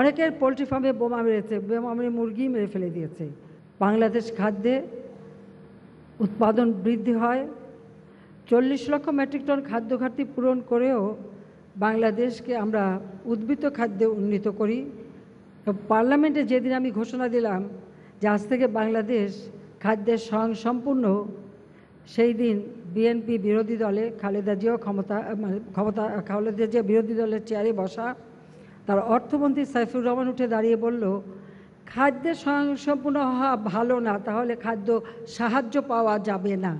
অনেকের পোলট্রি ফার্মে বোমা মেরেছে বোমা মেরে মুরগি মেরে ফেলে দিয়েছে বাংলাদেশ খাদ্যে উৎপাদন বৃদ্ধি হয় চল্লিশ লক্ষ মেট্রিক টন খাদ্য ঘাটতি পূরণ করেও বাংলাদেশকে আমরা উদ্বৃত্ত খাদ্যে উন্নীত করি পার্লামেন্টে যেদিন আমি ঘোষণা দিলাম যে আজ থেকে বাংলাদেশ খাদ্যের স্বয়ং সম্পূর্ণ সেই দিন বিএনপি বিরোধী দলে খালেদা জিয়া ক্ষমতা মানে ক্ষমতা খালেদা জিয়া বিরোধী দলের চেয়ারে বসা তার অর্থমন্ত্রী সাইফুর রহমান উঠে দাঁড়িয়ে বলল খাদ্যের সম্পূর্ণ হওয়া ভালো না তাহলে খাদ্য সাহায্য পাওয়া যাবে না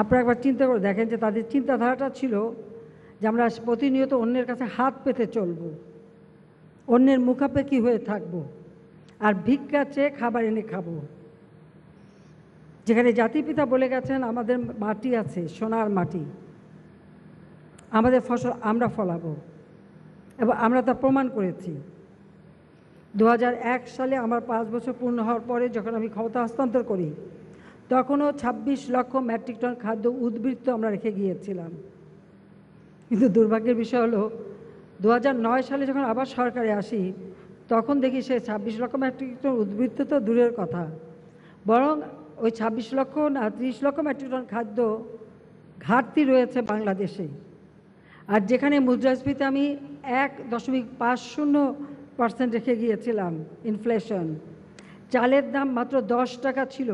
আপনারা একবার চিন্তা করে দেখেন যে তাদের চিন্তাধারাটা ছিল যে আমরা প্রতিনিয়ত অন্যের কাছে হাত পেতে চলব অন্যের মুখাপেক্ষি হয়ে থাকব আর ভিক্ষা চেয়ে খাবার এনে খাবো যেখানে জাতিপিতা বলে গেছেন আমাদের মাটি আছে সোনার মাটি আমাদের ফসল আমরা ফলাবো এবং আমরা তা প্রমাণ করেছি দু সালে আমার পাঁচ বছর পূর্ণ হওয়ার পরে যখন আমি ক্ষমতা হস্তান্তর করি তখনও ২৬ লক্ষ মেট্রিক টন খাদ্য উদ্বৃত্ত আমরা রেখে গিয়েছিলাম কিন্তু দুর্ভাগ্যের বিষয় হলো দু সালে যখন আবার সরকারে আসি তখন দেখি সে ছাব্বিশ লক্ষ মেট্রিক টন উদ্বৃত্ত তো দূরের কথা বরং ওই ২৬ লক্ষ না ত্রিশ লক্ষ মেট্রিক টন খাদ্য ঘাটতি রয়েছে বাংলাদেশে আর যেখানে মুদ্রাস্ফীতি আমি এক দশমিক পাঁচ শূন্য পার্সেন্ট রেখে গিয়েছিলাম ইনফ্লেশন চালের দাম মাত্র দশ টাকা ছিল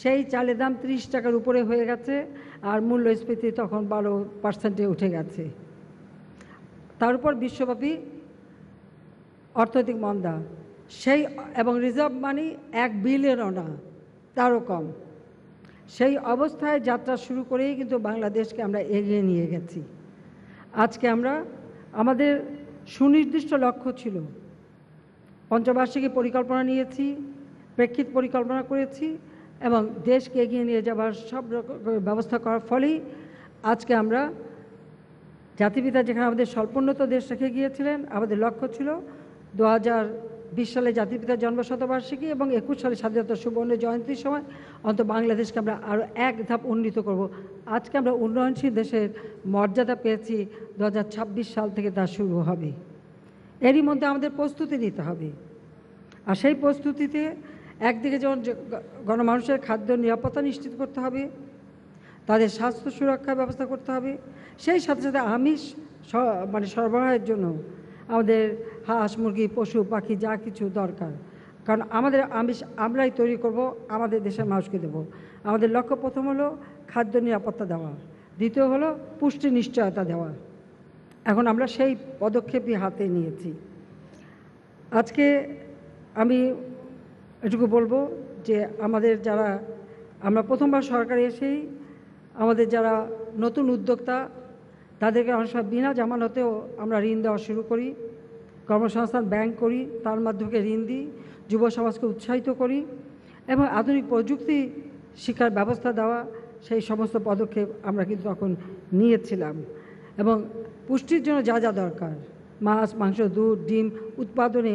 সেই চালের দাম ত্রিশ টাকার উপরে হয়ে গেছে আর মূল্যস্ফীতি তখন বারো পার্সেন্টে উঠে গেছে তার উপর বিশ্বব্যাপী অর্থনৈতিক মন্দা সেই এবং রিজার্ভ মানি এক বিলের না তারও কম সেই অবস্থায় যাত্রা শুরু করেই কিন্তু বাংলাদেশকে আমরা এগিয়ে নিয়ে গেছি আজকে আমরা আমাদের সুনির্দিষ্ট লক্ষ্য ছিল পঞ্চবার্ষিকী পরিকল্পনা নিয়েছি প্রেক্ষিত পরিকল্পনা করেছি এবং দেশকে এগিয়ে নিয়ে যাবার সব ব্যবস্থা করার ফলেই আজকে আমরা জাতিপিতা যেখানে আমাদের স্বল্পোন্নত দেশ রেখে গিয়েছিলেন আমাদের লক্ষ্য ছিল দু বিশ সালে জন্ম জন্মশতবার্ষিকী এবং একুশ সালে স্বাধীনতা সুবর্ণ জয়ন্তীর সময় অন্ত বাংলাদেশকে আমরা আরও এক ধাপ উন্নীত করব আজকে আমরা উন্নয়নশীল দেশের মর্যাদা পেয়েছি দু সাল থেকে তা শুরু হবে এরই মধ্যে আমাদের প্রস্তুতি নিতে হবে আর সেই প্রস্তুতিতে একদিকে যেমন গণমানুষের খাদ্য নিরাপত্তা নিশ্চিত করতে হবে তাদের স্বাস্থ্য সুরক্ষা ব্যবস্থা করতে হবে সেই সাথে সাথে আমিষ মানে সরবরাহের জন্য আমাদের হাঁস মুরগি পশু পাখি যা কিছু দরকার কারণ আমাদের আমিষ আমরাই তৈরি করব আমাদের দেশের মানুষকে দেব আমাদের লক্ষ্য প্রথম হলো খাদ্য নিরাপত্তা দেওয়া দ্বিতীয় হলো পুষ্টি নিশ্চয়তা দেওয়া এখন আমরা সেই পদক্ষেপই হাতে নিয়েছি আজকে আমি এটুকু বলবো যে আমাদের যারা আমরা প্রথমবার সরকারে এসেই আমাদের যারা নতুন উদ্যোক্তা তাদেরকে সব বিনা জামানতেও আমরা ঋণ দেওয়া শুরু করি কর্মসংস্থান ব্যাংক করি তার মাধ্যমে ঋণ দিই যুব সমাজকে উৎসাহিত করি এবং আধুনিক প্রযুক্তি শিক্ষার ব্যবস্থা দেওয়া সেই সমস্ত পদক্ষেপ আমরা কিন্তু তখন নিয়েছিলাম এবং পুষ্টির জন্য যা যা দরকার মাছ মাংস দুধ ডিম উৎপাদনে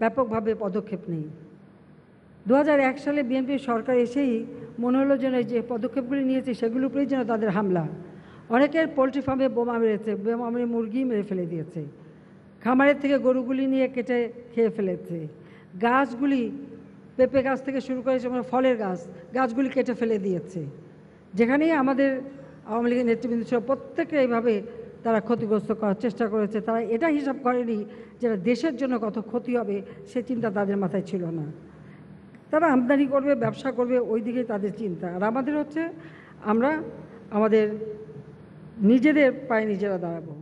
ব্যাপকভাবে পদক্ষেপ নেই দু সালে বিএনপি সরকার এসেই মনে হলো যেন যে পদক্ষেপগুলি নিয়েছে সেগুলোর উপরেই যেন তাদের হামলা অনেকের পোলট্রি ফার্মে বোমা মেরেছে বোমা মেরে মুরগি মেরে ফেলে দিয়েছে খামারের থেকে গরুগুলি নিয়ে কেটে খেয়ে ফেলেছে গাছগুলি পেঁপে গাছ থেকে শুরু করে মানে ফলের গাছ গাছগুলি কেটে ফেলে দিয়েছে যেখানেই আমাদের আওয়ামী লীগের নেতৃবৃন্দ ছিল প্রত্যেকে এইভাবে তারা ক্ষতিগ্রস্ত করার চেষ্টা করেছে তারা এটা হিসাব করেনি যেটা দেশের জন্য কত ক্ষতি হবে সে চিন্তা তাদের মাথায় ছিল না তারা আমদানি করবে ব্যবসা করবে ওই দিকেই তাদের চিন্তা আর আমাদের হচ্ছে আমরা আমাদের নিজেদের পায়ে নিজেরা দাঁড়াবো